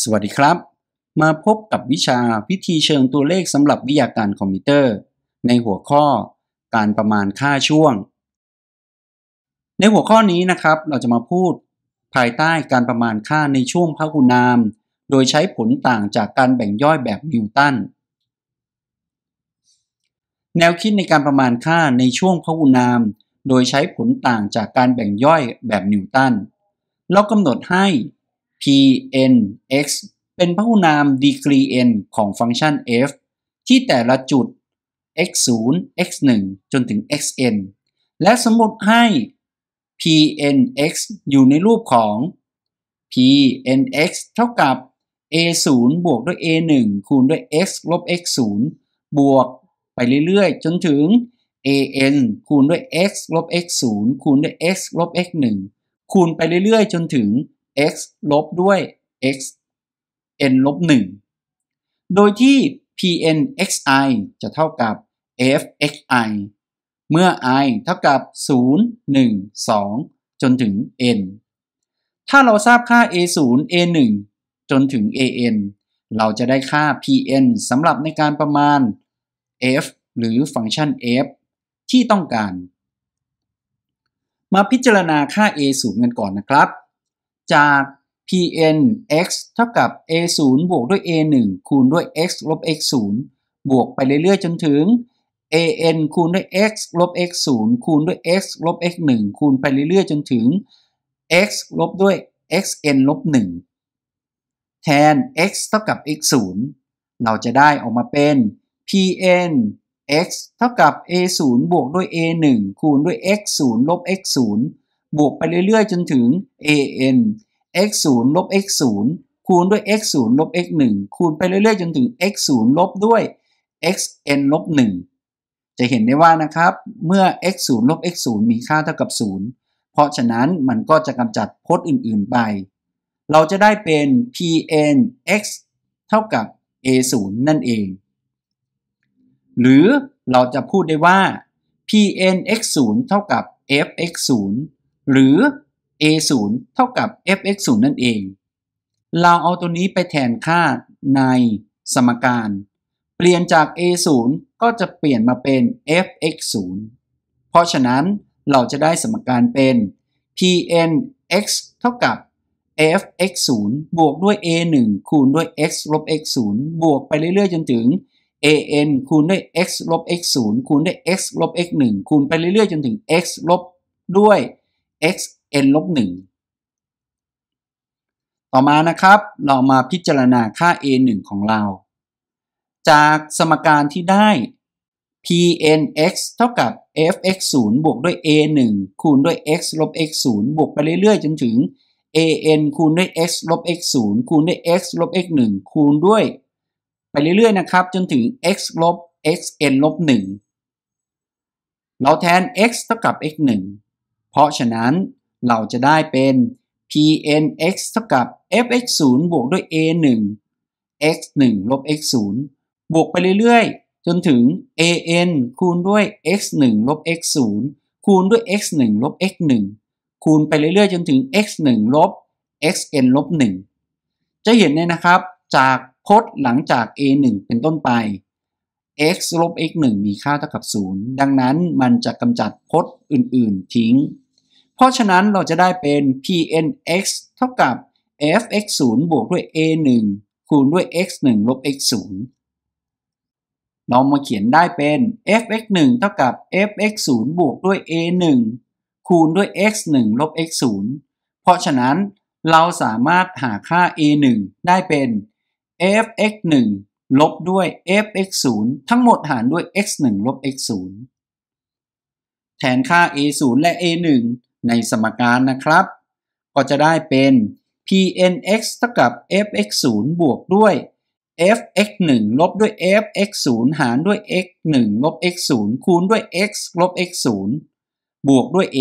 สวัสดีครับ มาพบกับวิชาวิธีเชิงตัวเลขสำหรับวิทยาการคอมพิวเตอร์ ในหัวข้อ การประมาณค่าช่วง ในหัวข้อนี้นะครับ เราจะมาพูด ภายใต้การประมาณค่าในช่วงพหุนาม โดยใช้ผลต่างจากการแบ่งย่อยแบบนิวตันแนว คิดในการประมาณค่าในช่วงพหุนามโดยใช้ผลต่างจากการแบ่งย่อยแบบนิวตันเรากำหนดให้ pn x เป็นพหุนามดี r e ี n ของฟังก์ชัน f ที่แต่ละจุด x 0 x 1จนถึง xn และสมมติให้ pn x อยู่ในรูปของ pn x เท่ากับ a 0บวกด้วย a 1คูณด้วย x ลบ x 0บวกไปเรื่อยๆ จนถึง an คูณด้วย x ลบ x 0คูณด้วย x ลบ x 1คูณไปเรื่อยๆ จนถึง x ลบด้วย x n ลบ1โดยที่ pn xi จะเท่ากับ f xi เมื่อ i เท่ากับ 0 1 2 จนถึง n ถ้าเราทราบค่า a 0 a 1จนถึง a n เราจะได้ค่า pn สำหรับในการประมาณ f หรือฟังก์ชัน f ที่ต้องการ มาพิจารณาค่า a 0กันก่อนนะครับจาก pn x เท่ากับ a 0บวกด้วย a 1คูณด้วย x ลบ x 0บวกไปเรื่อยๆจนถึง an คูณด้วย x ลบ x 0คูณด้วย x ลบ x 1คูณไปเรื่อยๆจนถึง x ลบด้วย xn ลบ1แทน x เท่ากับ x 0เราจะได้ออกมาเป็น pn x เท่ากับ a 0บวกด้วย a 1คูณด้วย x 0ลบ x 0บวกไปเรื่อยๆจนถึง an x 0ลบ x 0คูณด้วย x 0ลบ x 1คูณไปเรื่อยๆจนถึง x 0ลบด้วย x n ลบ1จะเห็นได้ว่านะครับ เมื่อ x 0ลบ x 0มีค่าเท่ากับ 0 เพราะฉะนั้นมันก็จะกำจัดพจน์อื่นๆไป เราจะได้เป็น pn x เท่ากับ a 0นั่นเอง หรือเราจะพูดได้ว่า pn x 0เท่ากับ f x 0หรือ a 0เท่ากับ f(x) 0นั่นเอง เราเอาตัวนี้ไปแทนค่าในสมการ เปลี่ยนจาก a 0ก็จะเปลี่ยนมาเป็น f(x) 0เพราะฉะนั้นเราจะได้สมการเป็น pn x เท่ากับ f x 0บวกด้วย a 1คูณด้วย x ลบ x 0บวกไปเรื่อย ๆ จนถึง a n คูณด้วย x ลบ x 0คูณด้วย x ลบ x 1คูณไปเรื่อยๆ จนถึง x ลบด้วย x n ลบ1ต่อมานะครับเรามาพิจารณาค่า a 1ของเรา จากสมการที่ได้ p n x เท่ากับ f x 0บวกด้วย a 1คูณด้วย x ลบ x 0บวกไปเรื่อยๆจนถึง a n คูณด้วย x ลบ x 0คูณด้วย x ลบ x 1คูณด้วย ไปเรื่อยๆนะครับจนถึง x ลบ x n ลบ1เราแทน x เท่ากับ x 1เพราะฉะนั้นเราจะได้เป็น pnx เท่ากับ fx 0บวกด้วย a 1 x 1ลบ x 0บวกไปเรื่อยๆ จนถึง an คูณด้วย x 1ลบ x 0คูณด้วย x 1ลบ x 1คูณไปเรื่อยๆ จนถึง x 1ลบ x n ลบ 1 จะเห็นเนี่ยนะครับจากพจน์หลังจาก a 1เป็นต้นไป x ลบ x 1มีค่าเท่ากับ0 ดังนั้นมันจะกำจัดพจน์อื่นๆทิ้ง เพราะฉะนั้นเราจะได้เป็น pn x เท่ากับ f x 0บวกด้วย a 1คูณด้วย x 1ลบ x 0เรามาเขียนได้เป็น f x 1เท่ากับ f x 0บวกด้วย a 1คูณด้วย x 1ลบ x 0เพราะฉะนั้นเราสามารถหาค่า a 1ได้เป็น f x 1ลบด้วย f(x) 0ทั้งหมดหารด้วย x 1ลบ x 0แทนค่า a 0และ a 1ในสมการนะครับ ก็จะได้เป็น pnx เท่ากับ f(x) 0บวกด้วย f(x) 1ลบด้วย f(x) 0หารด้วย x 1ลบ x 0คูณด้วย x ลบ x 0บวกด้วย a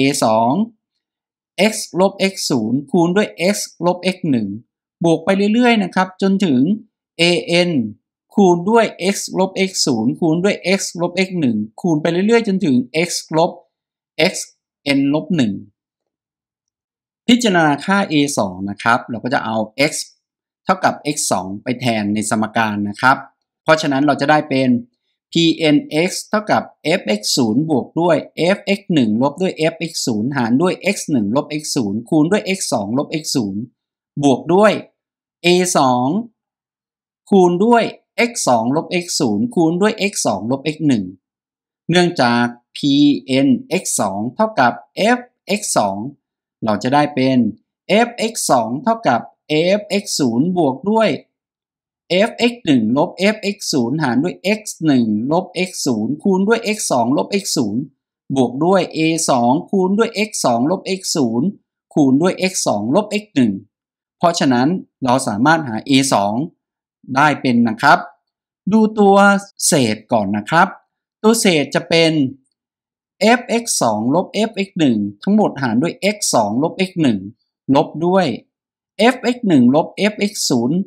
2 x ลบ x 0คูณด้วย x ลบ x 1บวกไปเรื่อยๆ นะครับ จนถึง an คูณด้วย x ลบ x 0คูณด้วย x ลบ x 1คูณไปเรื่อยๆ จนถึง x ลบ x n ลบ1พิจารณาค่า a 2นะครับ เราก็จะเอา x เท่ากับ x 2ไปแทนในสมการนะครับ เพราะฉะนั้นเราจะได้เป็น pn x เท่ากับ f x 0บวกด้วย f x 1ลบด้วย f x 0หารด้วย x 1ลบ x 0คูณด้วย x 2ลบ x 0บวกด้วย a 2คูณด้วย x 2ลบ x 0คูณด้วย x 2ลบ x 1เนื่องจาก pn x 2เท่ากับ f x 2เราจะได้เป็น f x 2เท่ากับ f x 0บวกด้วย f x 1ลบ f x 0หารด้วย x 1ลบ x 0คูณด้วย x 2ลบ x 0บวกด้วย a 2คูณด้วย x 2ลบ x 0คูณด้วย x 2ลบ x 1เพราะฉะนั้นเราสามารถหา a 2ได้เป็นนะครับ ดูตัวเศษก่อนนะครับ ตัวเศษจะเป็น fx 2ลบ fx 1ทั้งหมดหารด้วย x 2ลบ x 1ลบด้วย fx 1ลบ fx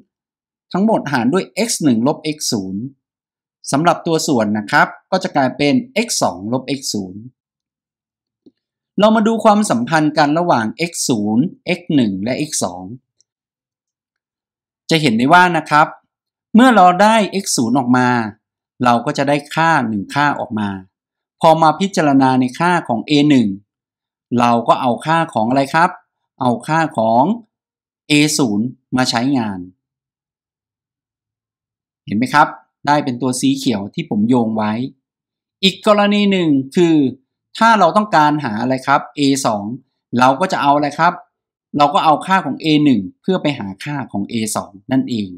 0ทั้งหมดหารด้วย x 1ลบ x 0สำหรับตัวส่วนนะครับ ก็จะกลายเป็น x 2ลบ x 0เรามาดูความสัมพันธ์กันระหว่าง x 0 x 1และ x 2จะเห็นได้ว่านะครับเมื่อเราได้ x 0ออกมา เราก็จะได้ค่า 1 ค่าออกมา พอมาพิจารณาในค่าของ a 1เราก็เอาค่าของอะไรครับ เอาค่าของ a 0มาใช้งาน เห็นไหมครับ ได้เป็นตัวสีเขียวที่ผมโยงไว้ อีกกรณีหนึ่งคือ ถ้าเราต้องการหาอะไรครับ a 2เราก็จะเอาอะไรครับ เราก็เอาค่าของ a 1เพื่อไปหาค่าของ a 2นั่นเอง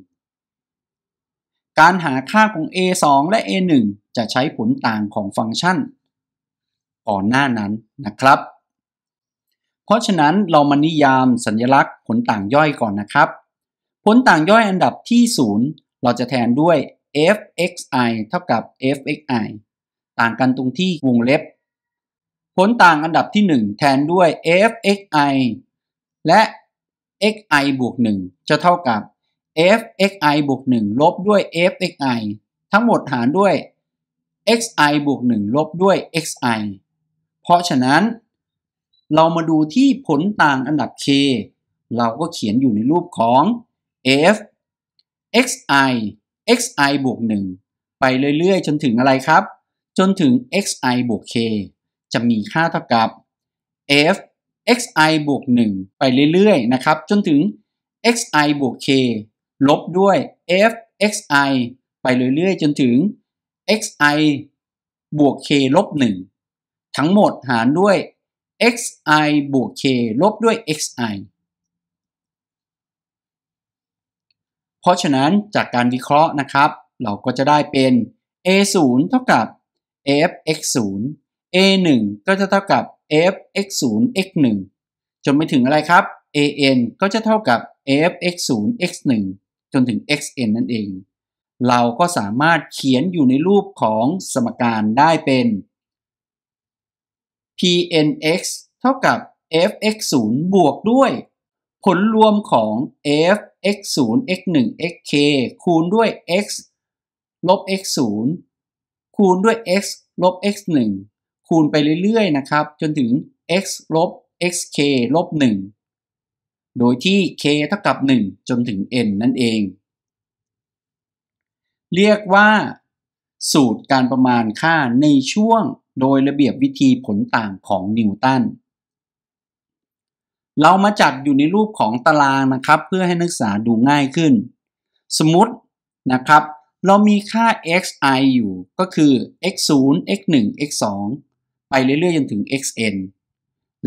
การหาค่าของ a 2และ a 1จะใช้ผลต่างของฟังก์ชัน ก่อนหน้านั้นนะครับ เพราะฉะนั้นเรามานิยามสัญลักษณ์ผลต่างย่อยก่อนนะครับ ผลต่างย่อยอันดับที่ 0 เราจะแทนด้วย fxi เท่ากับ fxi ต่างกันตรงที่วงเล็บ ผลต่างอันดับที่ 1 แทนด้วย fxi และ xi บวก1จะเท่ากับ fxi บวก 1 ลบด้วย fxi ทั้งหมดหารด้วย xi บวก 1 ลบด้วย xi เพราะฉะนั้นเรามาดูที่ผลต่างอันดับ k เราก็เขียนอยู่ในรูปของ f xi xi บวก 1 ไปเรื่อยๆ จนถึงอะไรครับ จนถึง xi บวก k จะมีค่าเท่ากับ f xi บวก1ไปเรื่อยๆ นะครับ จนถึง xi บวก k ลบด้วย f xi ไปเรื่อยๆ จนถึง xi บวก k ลบ1ทั้งหมดหารด้วย xi บวก k ลบด้วย xi เพราะฉะนั้นจากการวิเคราะห์นะครับ เราก็จะได้เป็น a 0เท่ากับ f x 0 a 1ก็จะเท่ากับ f x 0 x 1จนไปถึงอะไรครับ a n ก็จะเท่ากับ f x 0 x 1จนถึง xn นั่นเอง เราก็สามารถเขียนอยู่ในรูปของสมการได้เป็น pnx เท่ากับ fx 0บวกด้วยผลรวมของ fx 0 x 1 xk คูณด้วย x ลบ x 0คูณด้วย x ลบ x 1คูณไปเรื่อยๆ นะครับ จนถึง x ลบ xk ลบ1โดยที่ k เท่ากับ 1 จนถึง n นั่นเอง เรียกว่าสูตรการประมาณค่าในช่วงโดยระเบียบวิธีผลต่างของนิวตัน เรามาจัดอยู่ในรูปของตารางนะครับ เพื่อให้นักศึกษาดูง่ายขึ้น สมมตินะครับ เรามีค่า xi อยู่ก็คือ x 0 x 1 x 2ไปเรื่อยๆจนถึง xn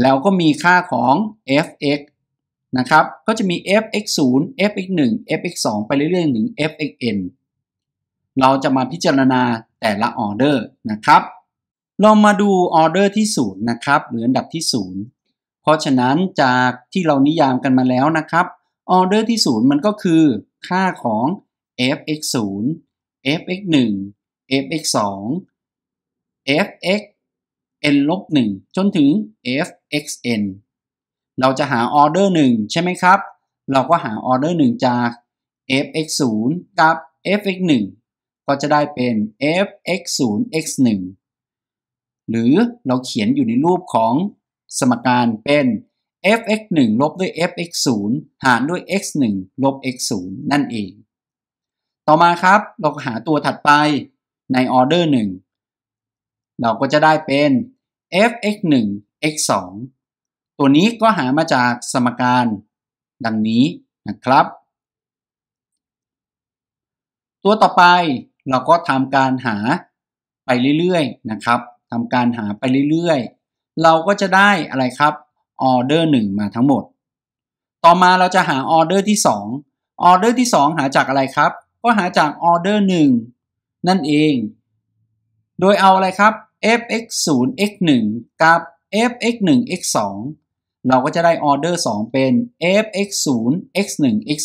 แล้วก็มีค่าของ f(x) นะครับ ก็จะมี fx0 fx1 fx2 ไปเรื่อยๆ ถึง fxn เราจะมาพิจารณาแต่ละออเดอร์นะครับเรามาดูออเดอร์ที่ 0 นะครับหรืออันดับที่ 0 เพราะฉะนั้นจากที่เรานิยามกันมาแล้วนะครับ ออเดอร์ที่ 0 มันก็คือ ค่าของ fx0 fx1 fx2 fxn ลบ1จนถึง fxn เราจะหาออเดอร์ 1 ใช่ไหมครับ เราก็หาออเดอร์ 1 จาก fx 0กับ fx 1ก็จะได้เป็น fx 0 x 1หรือเราเขียนอยู่ในรูปของสมการเป็น fx 1ลบด้วย fx 0หารด้วย x 1ลบ x 0นั่นเอง ต่อมาครับเราหาตัวถัดไปในออเดอร์ 1 เราก็จะได้เป็น fx 1 x 2ตัวนี้ก็หามาจากสมการดังนี้นะครับ ตัวต่อไปเราก็ทำการหาไปเรื่อยๆนะครับทำการหาไปเรื่อยๆ เราก็จะได้อะไรครับออเดอร์ 1 มาทั้งหมด ต่อมาเราจะหาออเดอร์ที่ 2 ออเดอร์ที่ 2 หาจากอะไรครับ ก็หาจากออเดอร์ 1 นั่นเอง โดยเอาอะไรครับ f x 0 x 1กับ f x 1 x 2เราก็จะได้ออเดอร์ 2 เป็น f x 0 x 1 x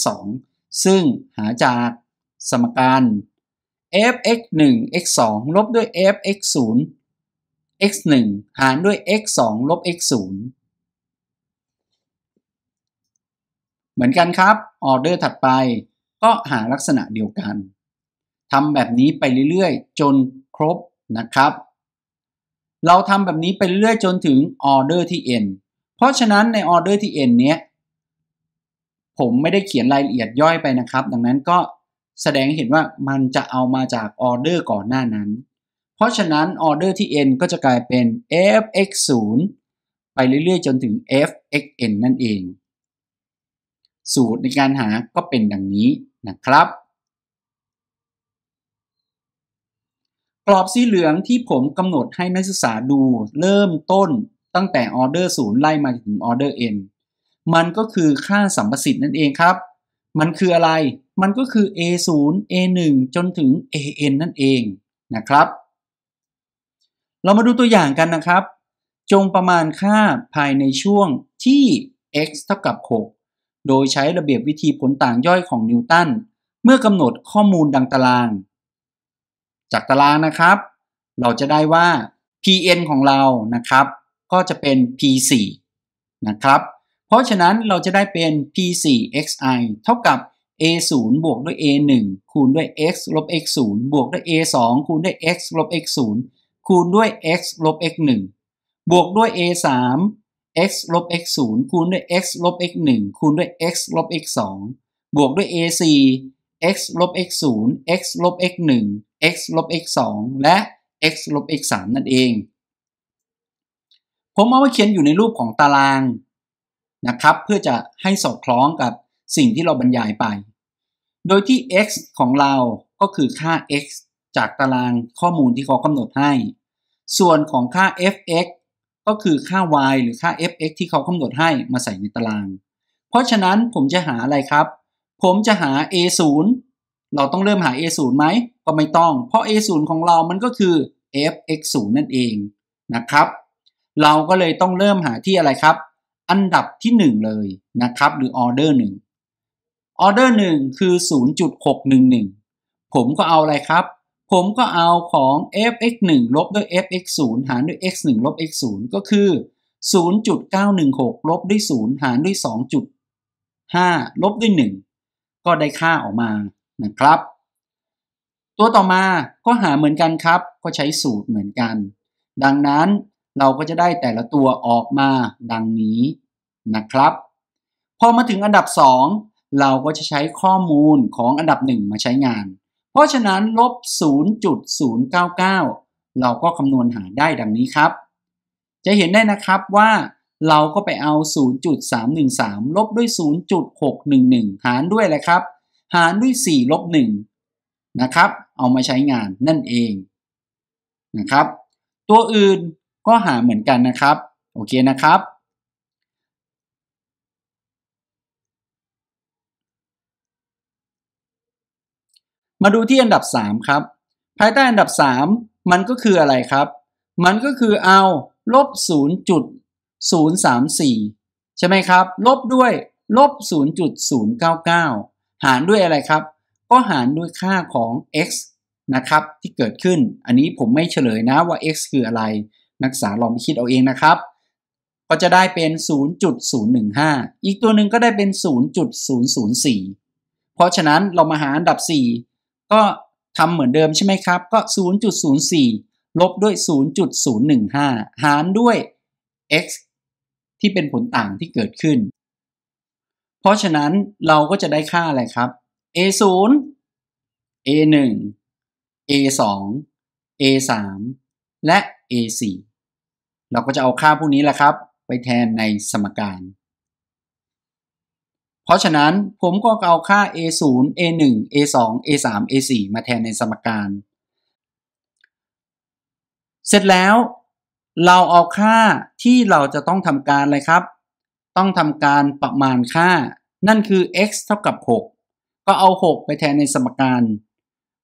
2ซึ่งหาจากสมการ f x 1 x 2ลบด้วย f x 0 x 1หารด้วย x 2ลบ x 0เหมือนกันครับ ออเดอร์ถัดไปก็หาลักษณะเดียวกัน ทำแบบนี้ไปเรื่อยๆจนครบนะครับ เราทำแบบนี้ไปเรื่อยๆจนถึงออเดอร์ที่ n ราะฉะนั้นในออเดอร์ที่ n เนี้ย ผมไม่ได้เขียนรายละเอียดย่อยไปนะครับ ดังนั้นก็แสดงให้เห็นว่ามันจะเอามาจากออเดอร์ก่อนหน้านั้น เพราะฉะนั้นออเดอร์ที่ n ก็จะกลายเป็น fx 0ไปเรื่อยๆจนถึง fxn นั่นเองสูตรในการหาก็เป็นดังนี้นะครับกรอบสีเหลืองที่ผมกำหนดให้นักศึกษาดูเริ่มต้นตั้งแต่ออเดอร์ศูนย์ไล่มาถึงออเดอร์ n มันก็คือค่าสัมประสิทธิ์นั่นเองครับ มันคืออะไรมันก็คือ a 0 a 1จนถึง a n นั่นเองนะครับ เรามาดูตัวอย่างกันนะครับ จงประมาณค่าภายในช่วงที่ x เท่ากับ 6 โดยใช้ระเบียบวิธีผลต่างย่อยของนิวตันเมื่อกำหนดข้อมูลดังตาราง จากตารางนะครับ เราจะได้ว่า pn ของเรานะครับก็จะเป็น P4 นะครับ เพราะฉะนั้นเราจะได้เป็น P4xi เท่ากับ a0 บวกด้วย a1 คูณด้วย x ลบ x0 บวกด้วย a2 คูณด้วย x ลบ x0 คูณด้วย x ลบ x1 บวกด้วย a3 x ลบ x0 คูณด้วย x ลบ x1 คูณด้วย x ลบ x2 บวกด้วย a4 x ลบ x0 x ลบ x1 x ลบ x2 และ x ลบ x3 นั่นเองผมเอามาเขียนอยู่ ในรูปของตาราง นะครับ เพื่อจะให้สอดคล้องกับสิ่งที่เราบรรยายไป โดยที่ x ของเราก็คือค่า x จากตารางข้อมูลที่เขากำหนดให้ ส่วนของค่า f(x) ก็คือค่า y หรือค่า f(x) ที่เขากำหนดให้มาใส่ในตาราง เพราะฉะนั้นผมจะหาอะไรครับ ผมจะหา a 0เราต้องเริ่มหา a 0ไหมก็ไม่ต้อง เพราะ a 0ของเรามันก็คือ f(x) 0นั่นเองนะครับเราก็เลยต้องเริ่มหาที่อะไรครับ อันดับที่ 1 เลยนะครับ หรือออเดอร์หนึ่งออเดอร์หนึ่งคือ 0.611 ผมก็เอาอะไรครับ ผมก็เอาของ fx 1ลบด้วย fx 0หารด้วย x 1ลบ x 0ก็คือ 0.916 ลบด้วย0หารด้วย 2.5 ลบด้วย 1 ก็ได้ค่าออกมานะครับ ตัวต่อมาก็หาเหมือนกันครับ ก็ใช้สูตรเหมือนกัน ดังนั้นเราก็จะได้แต่ละตัวออกมาดังนี้นะครับ พอมาถึงอันดับ 2 เราก็จะใช้ข้อมูลของอันดับ 1 มาใช้งาน เพราะฉะนั้น ลบ 0.099 เราก็คำนวณหา ได้ดังนี้ครับ จะเห็นได้นะครับว่าเราก็ไปเอา 0.313 ลบด้วย 0.611 หารด้วยอะไรครับ หารด้วย4ลบ1นะครับเอามาใช้งานนั่นเองนะครับ ตัวอื่นก็หาเหมือนกันนะครับโอเคนะครับ มาดูที่อันดับ3ครับภายใต้อันดับ 3 มันก็คืออะไรครับ มันก็คือเอา ลบ 0.034 ใช่ไหมครับ ลบด้วย ลบ 0.099 หารด้วยอะไรครับ ก็หารด้วยค่าของ x นะครับ ที่เกิดขึ้น อันนี้ผมไม่เฉลยนะว่า x คืออะไรนักศึกษาลองไปคิดเอาเองนะครับ ก็จะได้เป็น 0.015 อีกตัวหนึ่งก็ได้เป็น 0.004 เพราะฉะนั้นเรามาหาอันดับ 4 ก็ทำเหมือนเดิมใช่ไหมครับ ก็ 0.04 ลบด้วย 0.015 หารด้วย x ที่เป็นผลต่างที่เกิดขึ้น เพราะฉะนั้นเราก็จะได้ค่าอะไรครับ a 0 a 1 a 2 a 3และ a4 เราก็จะเอาค่าพวกนี้แหละครับ ไปแทนในสมการ เพราะฉะนั้นผมก็เอาค่า a0 a1 a2 a3 a4 มาแทนในสมการ เสร็จแล้วเราเอาค่าที่เราจะต้องทำการเลยครับ ต้องทำการประมาณค่า นั่นคือ x เท่ากับ 6 ก็เอา 6 ไปแทนในสมการ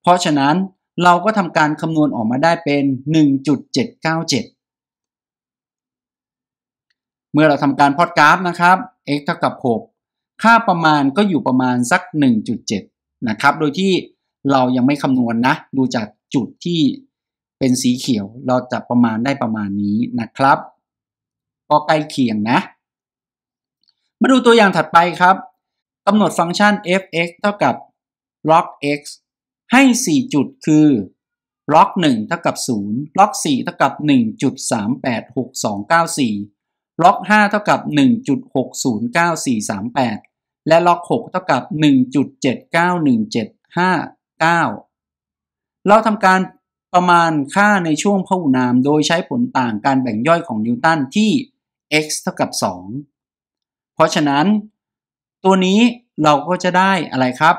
เพราะฉะนั้นเราก็ทำการคำนวณออกมาได้เป็น 1.797 เมื่อเราทำการพอดกราฟนะครับ x เท่ากับ 6 ค่าประมาณก็อยู่ประมาณสัก 1.7 นะครับ โดยที่เรายังไม่คำนวณนนะ ดูจากจุดที่เป็นสีเขียวเราจะประมาณได้ประมาณนี้นะครับ ก็ใกล้เคียงนะ มาดูตัวอย่างถัดไปครับกำหนดฟังก์ชัน f(x) เท่ากับ log x ให้ 4 จุดคือ ล็อก1เท่ากับ 0 ล็อก 4 เท่ากับ 1.386294 ล็อก 5 เท่ากับ 1.609438 และ ล็อก 6 เท่ากับ 1.791759 เราทำการประมาณค่าในช่วงพหุนามโดยใช้ผลต่างการแบ่งย่อยของนิวตันที่ x เท่ากับ 2 เพราะฉะนั้น ตัวนี้เราก็จะได้อะไรครับ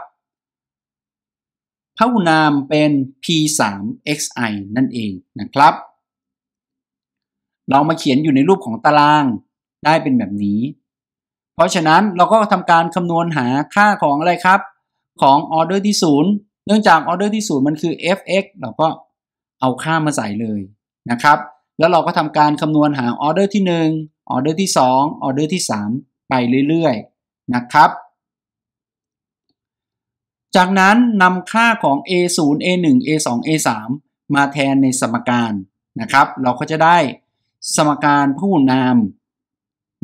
เท่านามเป็น p3xi นั่นเองนะครับ เรามาเขียนอยู่ในรูปของตารางได้เป็นแบบนี้ เพราะฉะนั้นเราก็ทำการคำนวณหาค่าของอะไรครับ ของออเดอร์ที่0เนื่องจากออเดอร์ที่0มันคือ fx เราก็เอาค่ามาใส่เลยนะครับ แล้วเราก็ทำการคำนวณหาออเดอร์ที่1ออเดอร์ที่2ออเดอร์ที่3 ไปเรื่อยๆนะครับจากนั้นนำค่าของ a0 a1 a2 a3 มาแทนในสมการนะครับ เราก็จะได้สมการผู้นาม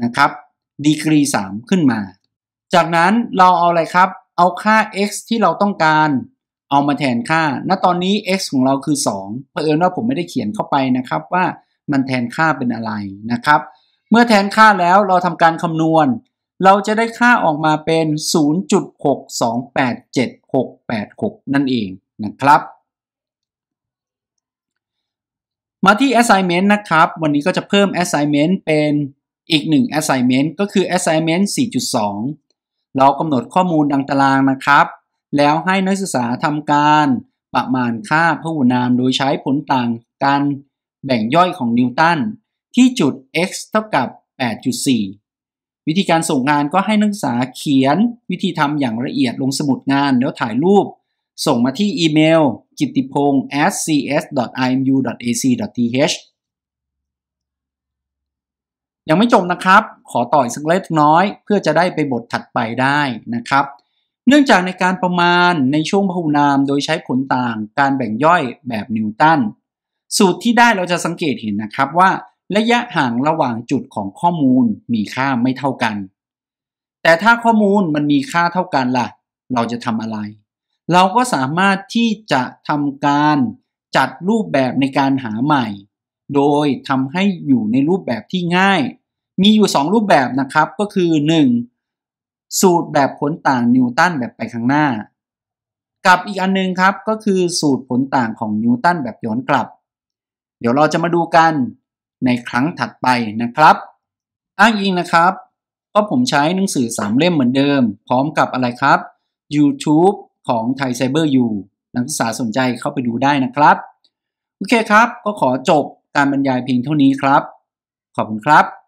นะครับดีกรี 3 ขึ้นมา จากนั้นเราเอาอะไรครับ เอาค่า x ที่เราต้องการเอามาแทนค่า ณ ตอนนี้ x ของเราคือ 2เเอิญว่าผมไม่ได้เขียนเข้าไปนะครับว่ามันแทนค่าเป็นอะไรนะครับ เมื่อแทนค่าแล้วเราทำการคำนวณเราจะได้ค่าออกมาเป็น 0 6 2 8 7 6 8 6 นั่นเองนะครับ มาที่ assignment นะครับ วันนี้ก็จะเพิ่ม assignment เป็นอีกหนึ่ง assignment ก็คือ assignment 4.2 เรากำหนดข้อมูลดังตารางนะครับ แล้วให้นักศึกษาทำการประมาณค่าพหุนามโดยใช้ผลต่างการแบ่งย่อยของนิวตันที่จุด x เท่ากับ 8.4วิธีการส่งงานก็ให้นักศึกษาเขียน วิธีทำอย่างละเอียดลงสมุดงานแล้วถ่ายรูป ส่งมาที่อีเมลจิตติพงศ์ cs.imu.ac.th ยังไม่จบนะครับ ขอต่ออีกสักเล็กน้อยเพื่อจะได้ไปบทถัดไปได้นะครับ เนื่องจากในการประมาณในช่วงพหุนามโดยใช้ผลต่างการแบ่งย่อยแบบนิวตันสูตรที่ได้เราจะสังเกตเห็นนะครับว่าระยะห่างระหว่างจุดของข้อมูลมีค่าไม่เท่ากัน แต่ถ้าข้อมูลมันมีค่าเท่ากันล่ะ เราจะทำอะไร เราก็สามารถที่จะทำการจัดรูปแบบในการหาใหม่ โดยทำให้อยู่ในรูปแบบที่ง่าย มีอยู่ 2 รูปแบบนะครับ ก็คือ 1. สูตรแบบผลต่างนิวตันแบบไปข้างหน้า กับอีกอันนึงครับก็คือสูตรผลต่างของนิวตันแบบย้อนกลับ เดี๋ยวเราจะมาดูกันในครั้งถัดไปนะครับ อ้างอิงนะครับ ก็ผมใช้หนังสือสามเล่มเหมือนเดิม พร้อมกับอะไรครับ YouTube ของไทยไซเบอร์ยูนักศึกษาสนใจเข้าไปดูได้นะครับ โอเคครับ ก็ขอจบการบรรยายเพียงเท่านี้ครับ ขอบคุณครับ